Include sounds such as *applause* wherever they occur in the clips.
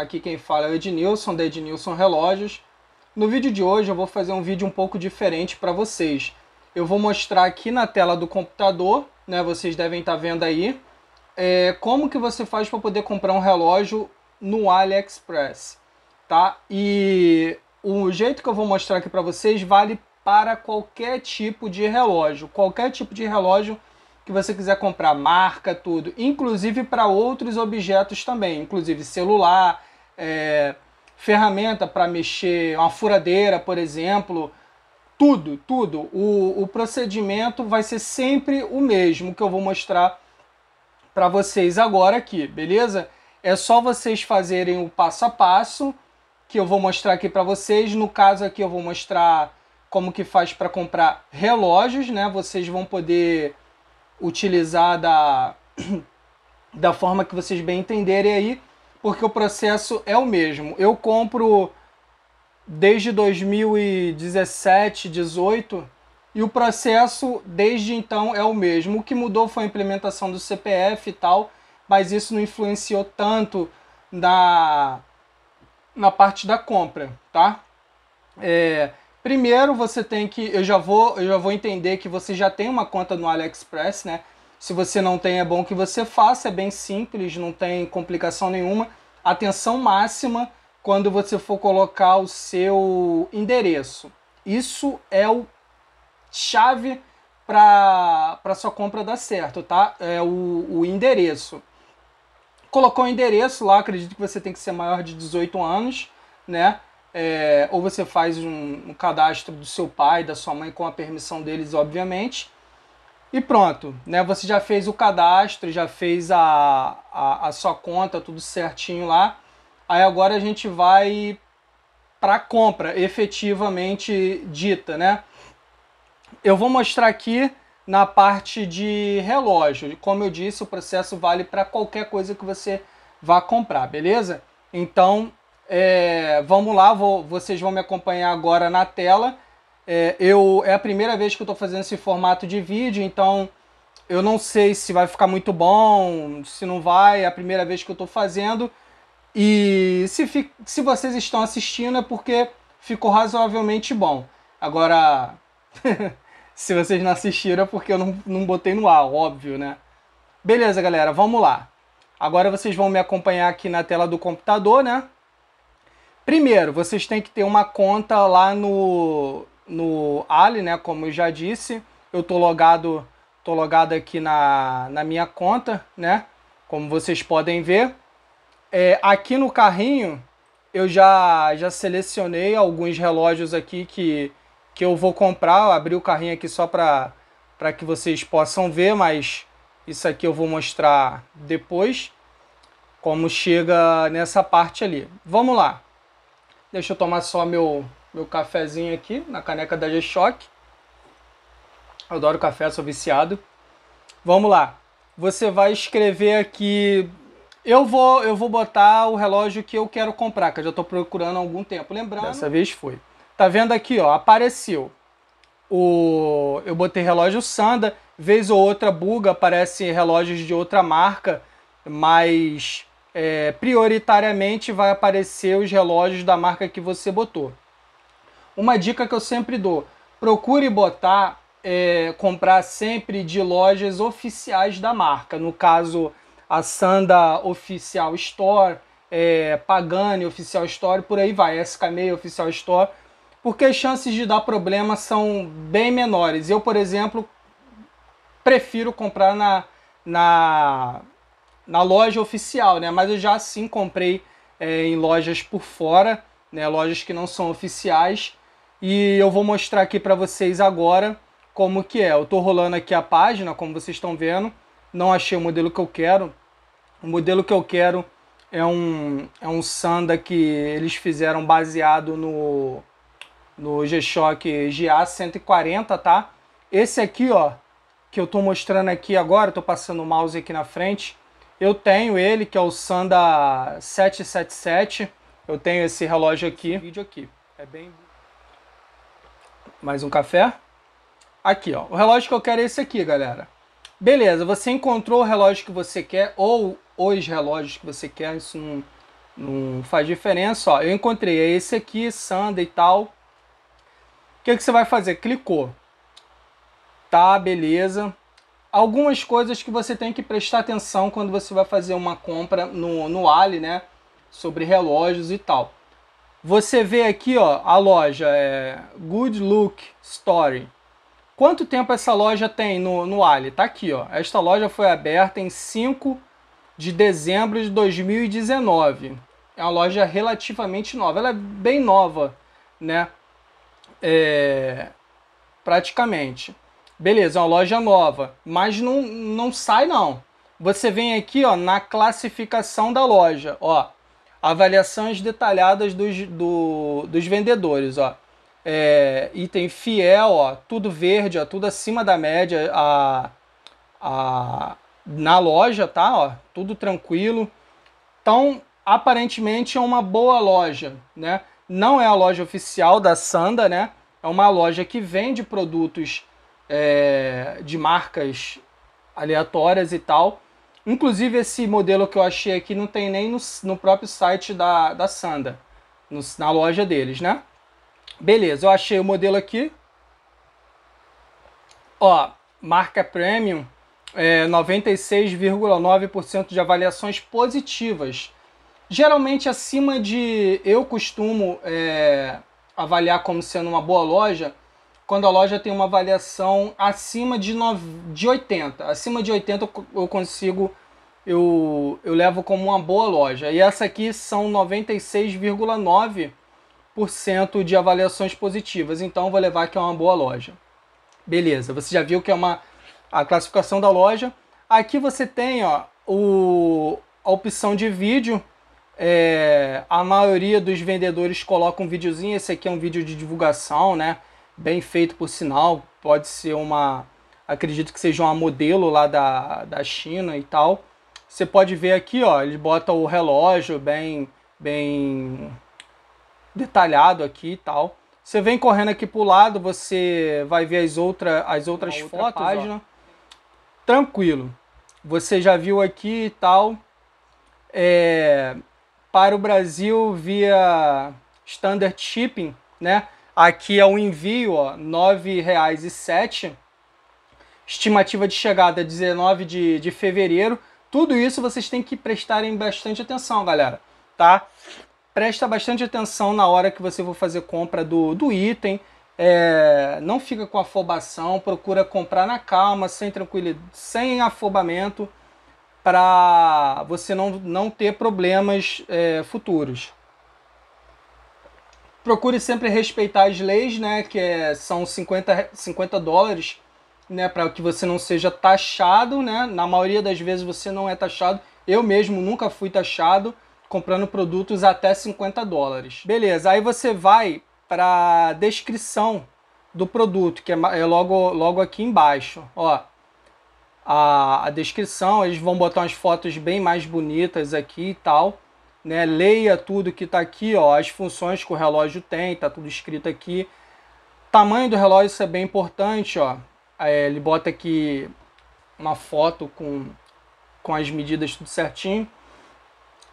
Aqui quem fala é o Ednilson, da Ednilson Relógios. No vídeo de hoje eu vou fazer um vídeo um pouco diferente para vocês. Eu vou mostrar aqui na tela do computador, né, vocês devem estar tá vendo aí, é, como que você faz para poder comprar um relógio no AliExpress, tá? E o jeito que eu vou mostrar aqui para vocês vale para qualquer tipo de relógio, qualquer tipo de relógio que você quiser comprar, marca, tudo, inclusive para outros objetos também, inclusive celular, é, ferramenta para mexer, uma furadeira, por exemplo, tudo, tudo. O, o procedimento vai ser sempre o mesmo que eu vou mostrar para vocês agora aqui, beleza? É só vocês fazerem o passo a passo que eu vou mostrar aqui para vocês. No caso aqui eu vou mostrar como que faz para comprar relógios, né? Vocês vão poder utilizar da, *clears throat* da forma que vocês bem entenderem aí porque o processo é o mesmo. Eu compro desde 2017, 18 e o processo desde então é o mesmo. O que mudou foi a implementação do CPF e tal, mas isso não influenciou tanto na, na parte da compra, tá? É, primeiro você tem que, eu já vou, eu já vou entender que você já tem uma conta no AliExpress, né? Se você não tem, é bom que você faça, é bem simples, não tem complicação nenhuma. Atenção máxima quando você for colocar o seu endereço. Isso é o chave para sua compra dar certo, tá? É o, o endereço. Colocou o endereço lá, acredito que você tem que ser maior de 18 anos, né? É, ou você faz um, um cadastro do seu pai, da sua mãe, com a permissão deles, obviamente e pronto, né? Você já fez o cadastro, já fez a, a, a sua conta, tudo certinho lá. Aí agora a gente vai para compra efetivamente dita, né? Eu vou mostrar aqui na parte de relógio. Como eu disse, o processo vale para qualquer coisa que você vá comprar, beleza? Então, é, vamos lá, vou, vocês vão me acompanhar agora na tela é, eu, é a primeira vez que eu estou fazendo esse formato de vídeo, então eu não sei se vai ficar muito bom, se não vai, é a primeira vez que eu estou fazendo. E se, fi, se vocês estão assistindo é porque ficou razoavelmente bom. Agora, *laughs* se vocês não assistiram é porque eu não, não botei no ar, óbvio, né? Beleza, galera, vamos lá. Agora vocês vão me acompanhar aqui na tela do computador, né? Primeiro, vocês têm que ter uma conta lá no, no Ali, né? Como eu já disse, eu tô logado, tô logado aqui na, na minha conta, né? Como vocês podem ver. É, aqui no carrinho eu já, já selecionei alguns relógios aqui que, que eu vou comprar. Eu abri o carrinho aqui só para que vocês possam ver, mas isso aqui eu vou mostrar depois como chega nessa parte ali. Vamos lá. Deixa eu tomar só meu meu cafezinho aqui na caneca da G-Shock. Adoro café, sou viciado. Vamos lá. Você vai escrever aqui. Eu vou, eu vou botar o relógio que eu quero comprar, que eu já estou procurando há algum tempo. Lembrando. Dessa vez foi. Tá vendo aqui, ó, apareceu. O, eu botei relógio Sanda, vez ou outra buga, aparecem relógios de outra marca, mas é, prioritariamente vai aparecer os relógios da marca que você botou. Uma dica que eu sempre dou: procure botar, é, comprar sempre de lojas oficiais da marca. No caso, a Sanda Oficial Store, é, Pagani Oficial Store, por aí vai, SKMEI Oficial Store, porque as chances de dar problema são bem menores. Eu, por exemplo, prefiro comprar na, na, na loja oficial, né? Mas eu já sim comprei é, em lojas por fora, né? Lojas que não são oficiais e eu vou mostrar aqui para vocês agora como que é. Eu estou rolando aqui a página, como vocês estão vendo. Não achei o modelo que eu quero. O modelo que eu quero é um, é um Sanda que eles fizeram baseado no, no G-Shock GA 140, tá? Esse aqui, ó, que eu tô mostrando aqui agora, tô passando o mouse aqui na frente, eu tenho ele, que é o Sanda 777, eu tenho esse relógio aqui, vídeo aqui, é bem... Mais um café. Aqui, ó. O relógio que eu quero é esse aqui, galera. Beleza, você encontrou o relógio que você quer ou os relógios que você quer, isso não, não faz diferença. Ó, eu encontrei é esse aqui, Sunday e tal. O que, que você vai fazer? Clicou. Tá, beleza. Algumas coisas que você tem que prestar atenção quando você vai fazer uma compra no, no Ali, né? Sobre relógios e tal. Você vê aqui, ó, a loja é Good Look Story. Quanto tempo essa loja tem no, no Ali? Tá aqui, ó. Esta loja foi aberta em 5 de dezembro de 2019. É uma loja relativamente nova. Ela é bem nova, né? É... Praticamente. Beleza, é uma loja nova, mas não, não sai não. Você vem aqui, ó, na classificação da loja, ó avaliações detalhadas dos, do, dos vendedores, ó. É, item fiel, ó, tudo verde, ó, tudo acima da média a, a, na loja, tá? Ó, tudo tranquilo. Então, aparentemente é uma boa loja, né? Não é a loja oficial da Sanda, né? É uma loja que vende produtos é, de marcas aleatórias e tal, Inclusive, esse modelo que eu achei aqui não tem nem no, no próprio site da, da Sanda, no, na loja deles, né? Beleza, eu achei o modelo aqui. Ó, marca Premium, é, 96,9% de avaliações positivas. Geralmente acima de eu costumo é, avaliar como sendo uma boa loja quando a loja tem uma avaliação acima de, de 80. Acima de 80 eu consigo, eu, eu levo como uma boa loja. E essa aqui são 96,9% de avaliações positivas. Então vou levar que é uma boa loja. Beleza, você já viu que é uma a classificação da loja. Aqui você tem ó, o, a opção de vídeo. É, a maioria dos vendedores coloca um videozinho. Esse aqui é um vídeo de divulgação, né? bem feito por sinal, pode ser uma, acredito que seja uma modelo lá da, da China e tal. Você pode ver aqui, ó, ele bota o relógio bem, bem detalhado aqui e tal. Você vem correndo aqui pro lado, você vai ver as, outra, as outras outra fotos, página. Ó. Tranquilo. Você já viu aqui e tal. É, para o Brasil via standard shipping, né? Aqui é o envio, ó, R$ 9,07. Estimativa de chegada 19 é de, de fevereiro. Tudo isso vocês têm que prestarem bastante atenção, galera, tá? Presta bastante atenção na hora que você for fazer compra do, do item. É, não fica com afobação, procura comprar na calma, sem tranquilidade, sem afobamento, para você não, não ter problemas é, futuros procure sempre respeitar as leis, né? Que é, são 50, 50 dólares, né? Para que você não seja taxado, né? Na maioria das vezes você não é taxado. Eu mesmo nunca fui taxado comprando produtos até 50 dólares. Beleza, aí você vai para descrição do produto, que é, é logo, logo aqui embaixo, ó. A, a descrição, eles vão botar umas fotos bem mais bonitas aqui e tal né? Leia tudo que está aqui, ó, as funções que o relógio tem, tá tudo escrito aqui. Tamanho do relógio isso é bem importante, ó. É, ele bota aqui uma foto com com as medidas tudo certinho.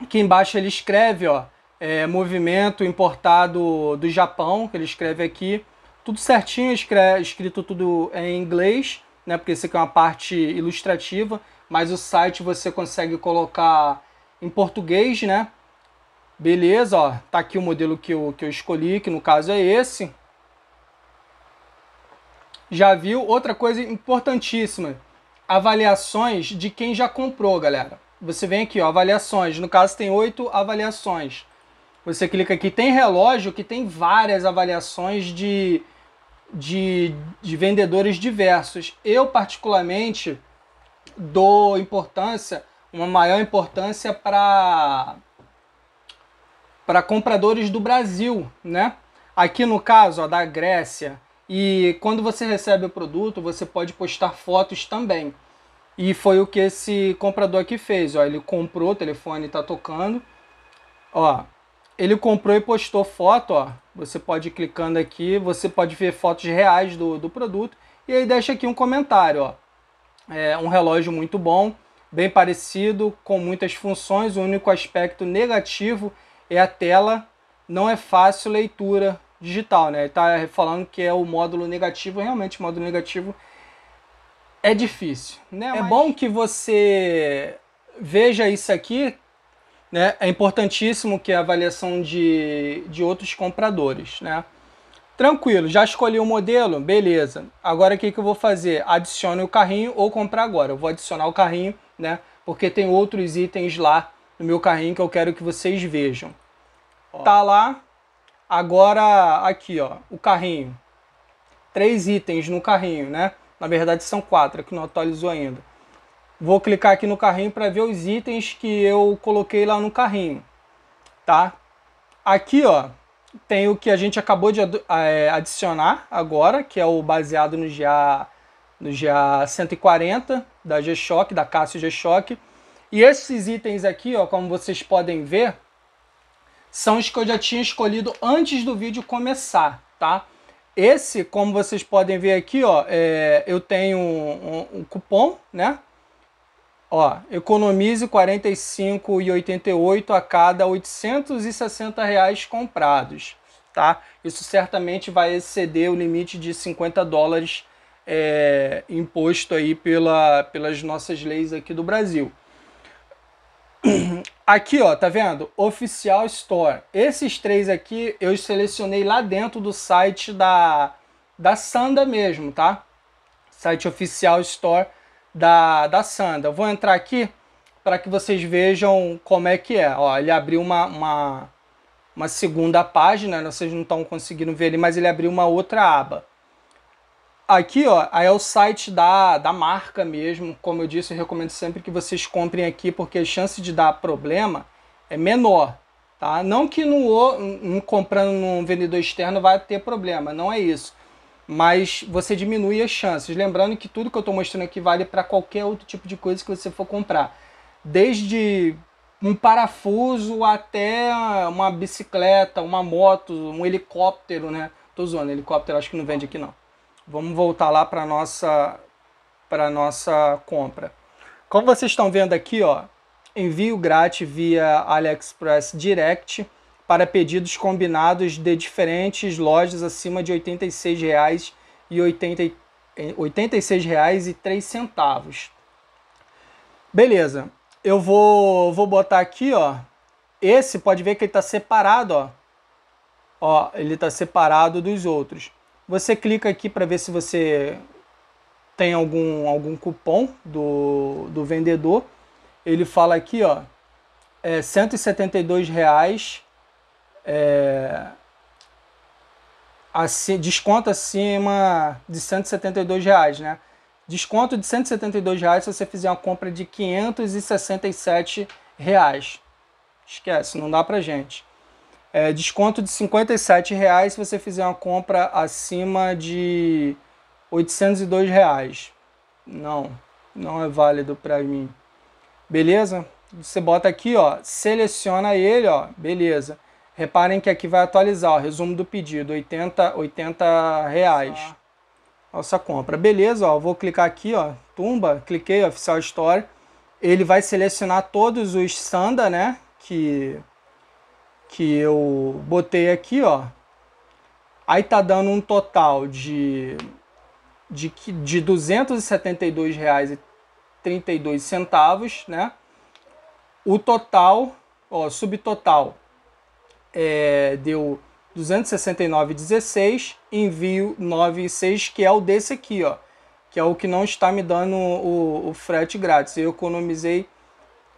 Aqui embaixo ele escreve, ó, é, movimento importado do Japão, que ele escreve aqui. Tudo certinho, escreve, escrito tudo em inglês, né? Porque isso aqui é uma parte ilustrativa, mas o site você consegue colocar em português, né? Beleza, ó, tá aqui o modelo que eu, que eu escolhi, que no caso é esse. Já viu? Outra coisa importantíssima, avaliações de quem já comprou, galera. Você vem aqui, ó, avaliações, no caso tem oito avaliações. Você clica aqui, tem relógio que tem várias avaliações de, de, de vendedores diversos. Eu, particularmente, dou importância uma maior importância para para compradores do Brasil, né? Aqui no caso ó, da Grécia. E quando você recebe o produto, você pode postar fotos também. E foi o que esse comprador aqui fez. Ó. Ele comprou, o telefone está tocando. Ó, ele comprou e postou foto. Ó. Você pode ir clicando aqui, você pode ver fotos reais do, do produto. E aí deixa aqui um comentário. Ó. É um relógio muito bom bem parecido, com muitas funções. O único aspecto negativo é a tela, não é fácil leitura digital, né? Está falando que é o módulo negativo, realmente o módulo negativo é difícil, né? É Mas... bom que você veja isso aqui, né? É importantíssimo que a avaliação de, de outros compradores, né? Tranquilo, já escolhi o modelo, beleza. Agora o que, que eu vou fazer? Adicione o carrinho ou comprar agora. Eu vou adicionar o carrinho, né? Porque tem outros itens lá no meu carrinho que eu quero que vocês vejam. Ó. Tá lá. Agora, aqui, ó, o carrinho. Três itens no carrinho, né? Na verdade são quatro, que não atualizou ainda. Vou clicar aqui no carrinho para ver os itens que eu coloquei lá no carrinho, tá? Aqui, ó, tem o que a gente acabou de ah, é, adicionar agora, que é o baseado no GA, no GA 140 da G-Shock, da Casio G-Shock. E esses itens aqui, ó, como vocês podem ver, são os que eu já tinha escolhido antes do vídeo começar, tá? Esse, como vocês podem ver aqui, ó, é, eu tenho um, um, um cupom, né? Ó, economize R$ 45,88 a cada R$ 860 reais comprados, tá? Isso certamente vai exceder o limite de 50 dólares é, imposto aí pela, pelas nossas leis aqui do Brasil. *clears throat* Aqui, ó, tá vendo? Oficial Store. Esses três aqui eu selecionei lá dentro do site da, da Sanda mesmo, tá? Site Oficial Store da, da Sanda. Eu vou entrar aqui para que vocês vejam como é que é. Ó, ele abriu uma, uma, uma segunda página, né? vocês não estão conseguindo ver ali, mas ele abriu uma outra aba. Aqui ó, aí é o site da, da marca mesmo, como eu disse, eu recomendo sempre que vocês comprem aqui, porque a chance de dar problema é menor, tá? Não que no, no comprando num vendedor externo vai ter problema, não é isso mas você diminui as chances. Lembrando que tudo que eu estou mostrando aqui vale para qualquer outro tipo de coisa que você for comprar, desde um parafuso até uma bicicleta, uma moto, um helicóptero, né? Tô zoando, helicóptero acho que não vende aqui não. Vamos voltar lá para nossa para nossa compra. Como vocês estão vendo aqui, ó, envio grátis via AliExpress Direct para pedidos combinados de diferentes lojas acima de R$ 86,00 e R$ 86,03. Eh, Beleza. Eu vou, vou botar aqui, ó. Esse pode ver que ele está separado, ó. Ó, ele está separado dos outros. Você clica aqui para ver se você tem algum, algum cupom do, do vendedor. Ele fala aqui, ó, é R$ 172,00 é, assim, desconto acima de 172 reais, né? Desconto de 172 reais se você fizer uma compra de 567 reais. Esquece, não dá pra gente. É, desconto de 57 reais se você fizer uma compra acima de 802 reais. Não, não é válido para mim. Beleza? Você bota aqui, ó, seleciona ele, ó, beleza. Reparem que aqui vai atualizar, o resumo do pedido, 80, 80 reais. Nossa compra. Beleza, ó, vou clicar aqui, ó, tumba, cliquei, oficial store. Ele vai selecionar todos os sanda, né, que, que eu botei aqui, ó. Aí tá dando um total de, de, de R$ centavos, né. O total, ó, subtotal, é, deu 269,16, envio 9,6, que é o desse aqui, ó, que é o que não está me dando o, o frete grátis. Eu economizei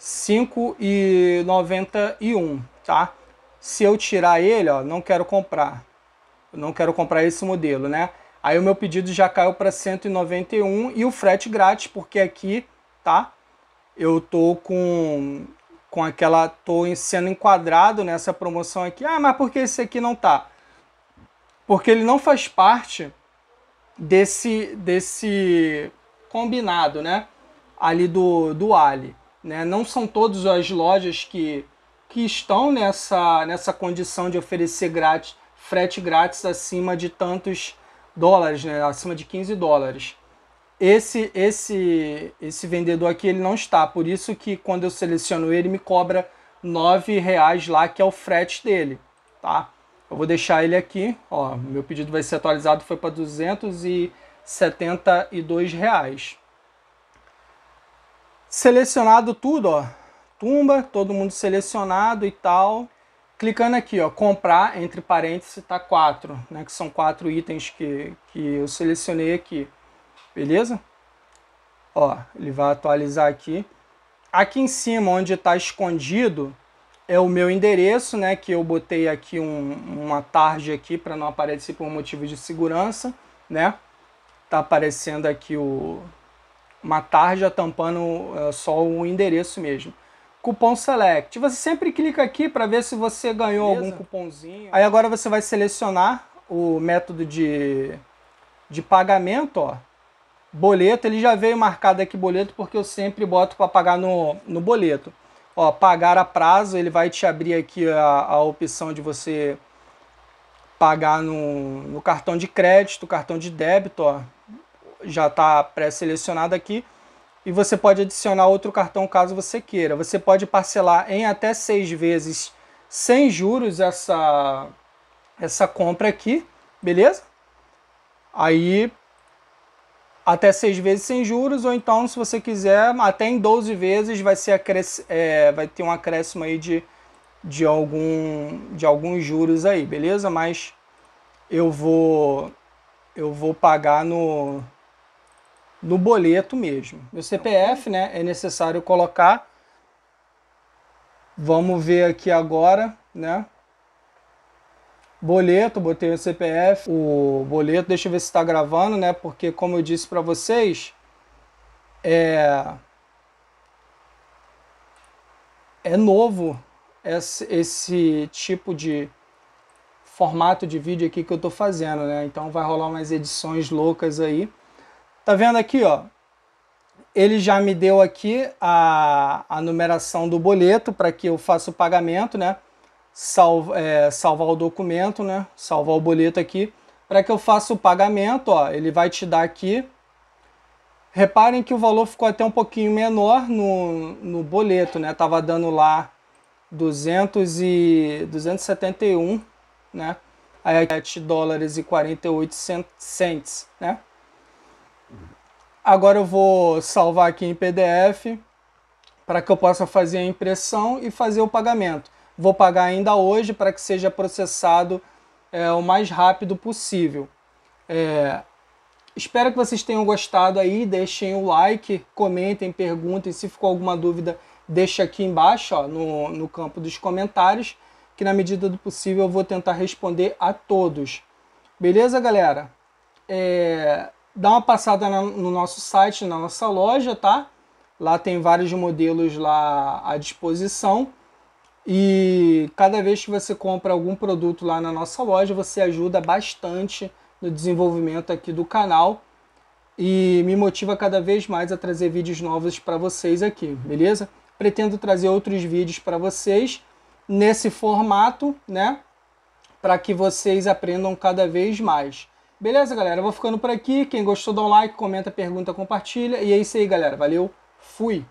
5,91, tá? Se eu tirar ele, ó, não quero comprar. não quero comprar esse modelo, né? Aí o meu pedido já caiu para 191 e o frete grátis, porque aqui, tá? Eu tô com com aquela tô sendo enquadrado nessa promoção aqui. Ah, mas por que esse aqui não tá? Porque ele não faz parte desse desse combinado, né? Ali do do Ali, né? Não são todas as lojas que que estão nessa nessa condição de oferecer grátis frete grátis acima de tantos dólares, né? Acima de 15 dólares. Esse, esse, esse vendedor aqui ele não está, por isso que quando eu seleciono ele me cobra R$ reais lá que é o frete dele, tá? Eu vou deixar ele aqui, ó, meu pedido vai ser atualizado, foi para 272 reais. Selecionado tudo, ó, tumba, todo mundo selecionado e tal. Clicando aqui, ó, comprar, entre parênteses, tá quatro né, que são quatro itens que, que eu selecionei aqui beleza? Ó, ele vai atualizar aqui. Aqui em cima, onde está escondido, é o meu endereço, né? Que eu botei aqui um, uma tarde aqui para não aparecer por motivo de segurança, né? Tá aparecendo aqui o uma tarja tampando é, só o endereço mesmo cupom select. Você sempre clica aqui para ver se você ganhou Beleza. algum cupomzinho. Aí agora você vai selecionar o método de, de pagamento, ó boleto, ele já veio marcado aqui boleto porque eu sempre boto para pagar no, no boleto. Ó, pagar a prazo, ele vai te abrir aqui a, a opção de você pagar no, no cartão de crédito, cartão de débito, ó, já está pré-selecionado aqui. E você pode adicionar outro cartão caso você queira. Você pode parcelar em até seis vezes sem juros essa, essa compra aqui, beleza? Aí até seis vezes sem juros, ou então, se você quiser, até em 12 vezes vai, ser acresc... é, vai ter um acréscimo aí de, de, algum, de alguns juros aí, beleza? Mas eu vou eu vou pagar no, no boleto mesmo. Meu CPF, né, é necessário colocar. Vamos ver aqui agora, né? boleto, botei o CPF, o boleto, deixa eu ver se está gravando, né? Porque como eu disse para vocês, é é novo esse, esse, tipo de formato de vídeo aqui que eu tô fazendo, né? Então vai rolar umas edições loucas aí. Tá vendo aqui, ó? Ele já me deu aqui a, a numeração do boleto para que eu faça o pagamento, né? salva, é, salvar o documento, né? Salvar o boleto aqui. Para que eu faça o pagamento, ó, ele vai te dar aqui. Reparem que o valor ficou até um pouquinho menor no, no boleto, né? Tava dando lá 200 e 271, né? Aí 7 é dólares e 48 cents, né? Agora eu vou salvar aqui em PDF para que eu possa fazer a impressão e fazer o pagamento vou pagar ainda hoje para que seja processado é, o mais rápido possível. É, espero que vocês tenham gostado aí, deixem o like, comentem, perguntem, se ficou alguma dúvida, deixe aqui embaixo, ó, no, no campo dos comentários, que na medida do possível eu vou tentar responder a todos. Beleza, galera? É, dá uma passada na, no nosso site, na nossa loja, tá? Lá tem vários modelos lá à disposição. E cada vez que você compra algum produto lá na nossa loja, você ajuda bastante no desenvolvimento aqui do canal e me motiva cada vez mais a trazer vídeos novos para vocês aqui, beleza? Pretendo trazer outros vídeos para vocês nesse formato, né? Para que vocês aprendam cada vez mais. Beleza, galera? Eu vou ficando por aqui. Quem gostou, dá um like, comenta, pergunta, compartilha. E é isso aí, galera. Valeu, fui!